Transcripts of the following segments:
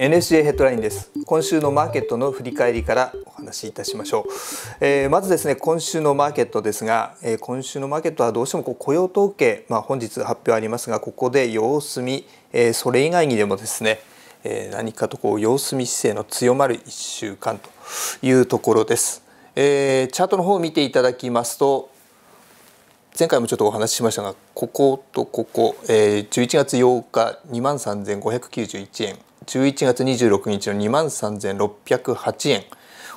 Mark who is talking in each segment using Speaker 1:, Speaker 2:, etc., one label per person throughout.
Speaker 1: NSJ ヘッドラインです今週のマーケットの振り返りからお話しいたしましょう、えー、まずですね今週のマーケットですが、えー、今週のマーケットはどうしてもこう雇用統計まあ本日発表ありますがここで様子見、えー、それ以外にでもですね、えー、何かとこう様子見姿勢の強まる1週間というところです、えー、チャートの方を見ていただきますと前回もちょっとお話ししましたがこことここ、えー、11月8日2万3591円11月26日の2万3608円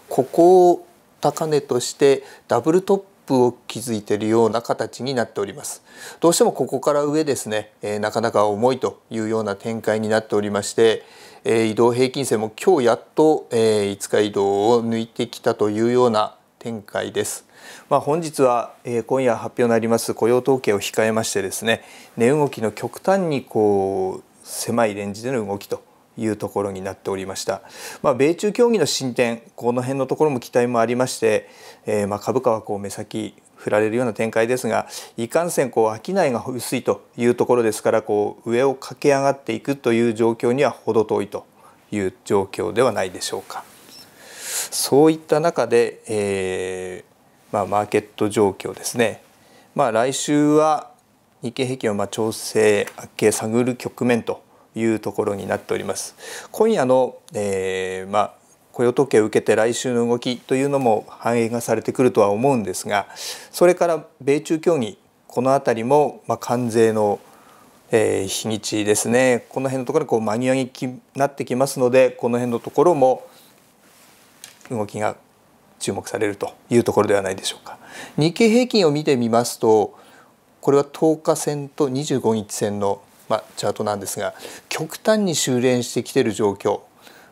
Speaker 1: ここを高値としてダブルトップを築いているような形になっておりますどうしてもここから上ですね、えー、なかなか重いというような展開になっておりまして、えー、移動平均線も今日やっと、えー、5日移動を抜いてきたというような展開です。まあ、本日は、えー、今夜発表になります雇用統計を控えましてですね値動きの極端にこう狭いレンジでの動きというところになっておりました、まあ、米中協議の進展この辺のところも期待もありまして、えー、まあ株価はこう目先振られるような展開ですがいかんせんこう商いが薄いというところですからこう上を駆け上がっていくという状況には程遠いという状況ではないでしょうか。そういった中で、えー、まあ、マーケット状況ですね、まあ、来週は日経平均はまあ調整明け探る局面というところになっております。今夜の、えー、まあ、雇用統計を受けて来週の動きというのも反映がされてくるとは思うんですがそれから米中協議この辺りも、まあ、関税のえー、日にちですねこの辺のところこう間に合になってきますのでこの辺のところも動きが注目されるというところではないでしょうか。日経平均を見てみますとこれは10日線と25日線のまあ、チャートなんですが極端に修練してきている状況、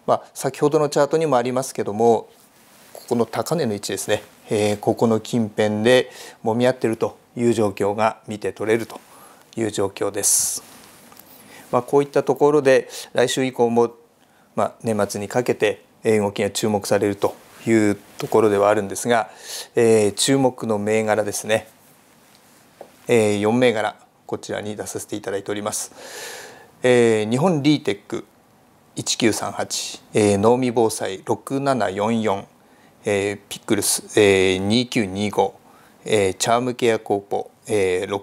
Speaker 1: まあ、先ほどのチャートにもありますけどもここの高値の位置ですね、えー、ここの近辺で揉み合っているという状況が見て取れるという状況です。まあ、こういったところで来週以降も、まあ、年末にかけて動きが注目されるというところではあるんですが、えー、注目の銘柄ですね、えー、4銘柄こちらに出させていただいております。えー、日本リーテック1938、えー、農民防災6744、えー、ピックルス、えー、2925、えー、チャームケアコーポ、えー、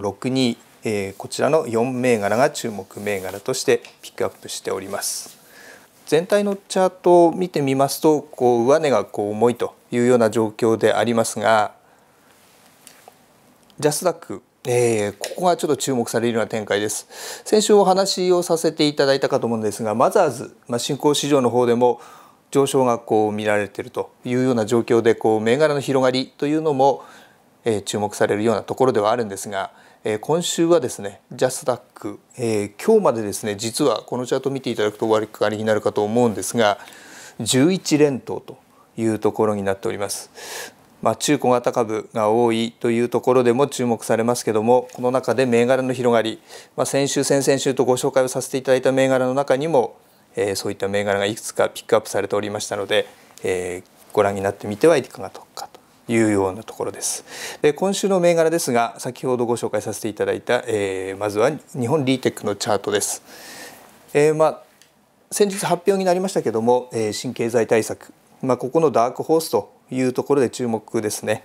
Speaker 1: 6062、えー、こちらの4銘柄が注目銘柄としてピックアップしております。全体のチャートを見てみますとこう上値がこう重いというような状況でありますがジャスダックえー、ここがちょっと注目されるような展開です。先週お話をさせていただいたかと思うんですが、マザーズ、まあ、新興市場の方でも上昇がこう見られているというような状況で、こう銘柄の広がりというのも、えー、注目されるようなところではあるんですが、えー、今週はですね、ジャスダック、えー、今日までですね、実はこのチャート見ていただくとお分かりになるかと思うんですが、11連投というところになっております。まあ、中小型株が多いというところでも注目されますけどもこの中で銘柄の広がり、まあ、先週先々週とご紹介をさせていただいた銘柄の中にも、えー、そういった銘柄がいくつかピックアップされておりましたので、えー、ご覧になってみてはいかがかというようなところです。で今週の銘柄ですが先ほどご紹介させていただいた、えー、まずは日本リーテックのチャートです。えー、まあ、先日発表になりましたけども、えー、新経済対策まあ、ここのダークホースというところで注目ですね。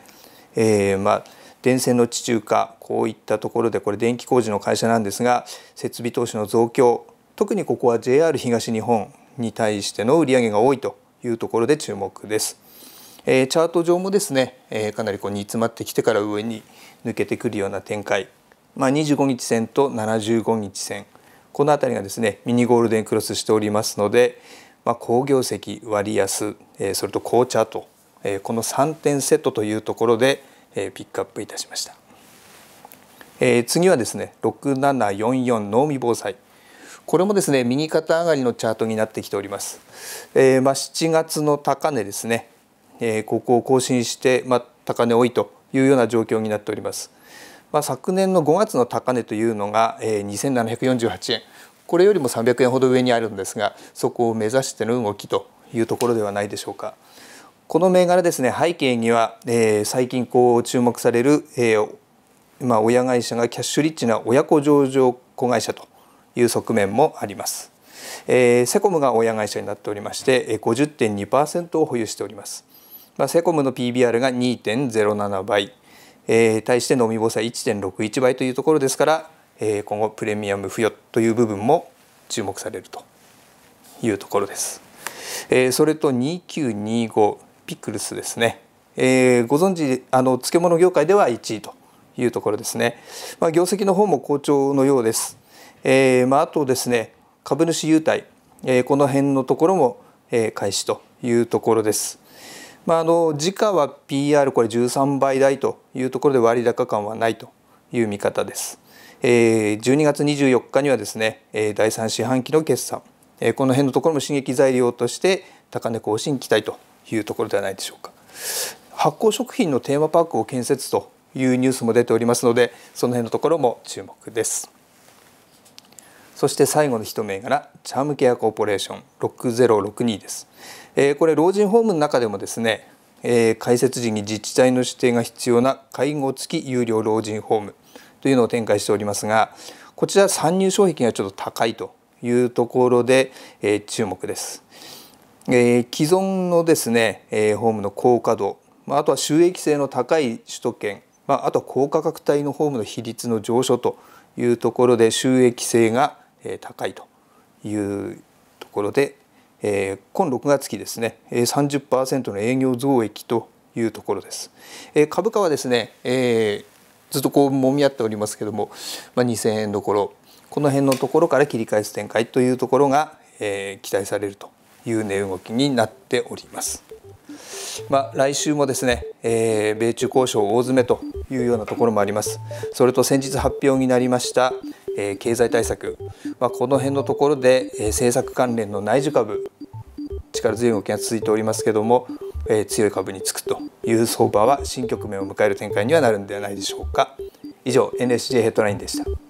Speaker 1: えー、まあ電線の地中化こういったところでこれ電気工事の会社なんですが設備投資の増強特にここは JR 東日本に対しての売上が多いというところで注目です。えー、チャート上もですね、えー、かなりこう煮詰まってきてから上に抜けてくるような展開、まあ、25日線と75日線この辺りがですねミニゴールデンクロスしておりますので、まあ、好業績割安、えー、それと紅茶と。この3点セットというところでピックアップいたしました。え次はですね6744脳未防災これもですね右肩上がりのチャートになってきております。えー、まあ、7月の高値ですね、えー、ここを更新して、まあ、高値多いというような状況になっております。まあ、昨年の5月の高値というのが、えー、2748円これよりも300円ほど上にあるんですがそこを目指しての動きというところではないでしょうか。この銘柄ですね背景には、えー、最近こう注目される、えー、まあ、親会社がキャッシュリッチな親子上場子会社という側面もあります。えー、セコムが親会社になっておりまして50.2%を保有しております。まあ、セコムの PBR が2.07倍、えー、対して飲み防災1.61倍というところですから、えー、今後プレミアム付与という部分も注目されるというところです。えー、それと2925ピクルスですね、えー、ご存知あの漬物業界では1位というところですね、まあ、業績の方も好調のようです、えーまあ、あとですね株主優待、えー、この辺のところも、えー、開始というところです、まあ、あの時価は PR これ13倍台というところで割高感はないという見方です、えー、12月24日にはですね、えー、第3四半期の決算、えー、この辺のところも刺激材料として高値更新期待というところではないでしょうか発酵食品のテーマパークを建設というニュースも出ておりますのでその辺のところも注目ですそして最後の一銘柄チャームケアコーポレーション6062です、えー、これ老人ホームの中でもですね、えー、開設時に自治体の指定が必要な介護付き有料老人ホームというのを展開しておりますがこちら参入障壁がちょっと高いというところで、えー、注目ですえー、既存のですね、えー、ホームの高稼働、まあ、あとは収益性の高い首都圏、まあ、あとは高価格帯のホームの比率の上昇というところで収益性が、高いというところで、えー、今6月期ですね30%の営業増益というところです。えー、株価はですね、えーずっとこう揉み合っておりますけども、まあ、2,000円どころこの辺のところから切り返す展開というところが、えー、期待されるという値動きになっております。まあ、来週もですね、えー、米中交渉大詰めというようなところもあります。それと先日発表になりました、えー、経済対策、まあ、この辺のところで、えー、政策関連の内需株力強い動きが続いておりますけども、え強い株につくという相場は新局面を迎える展開にはなるんではないでしょうか。以上 NSJ ヘッドラインでした。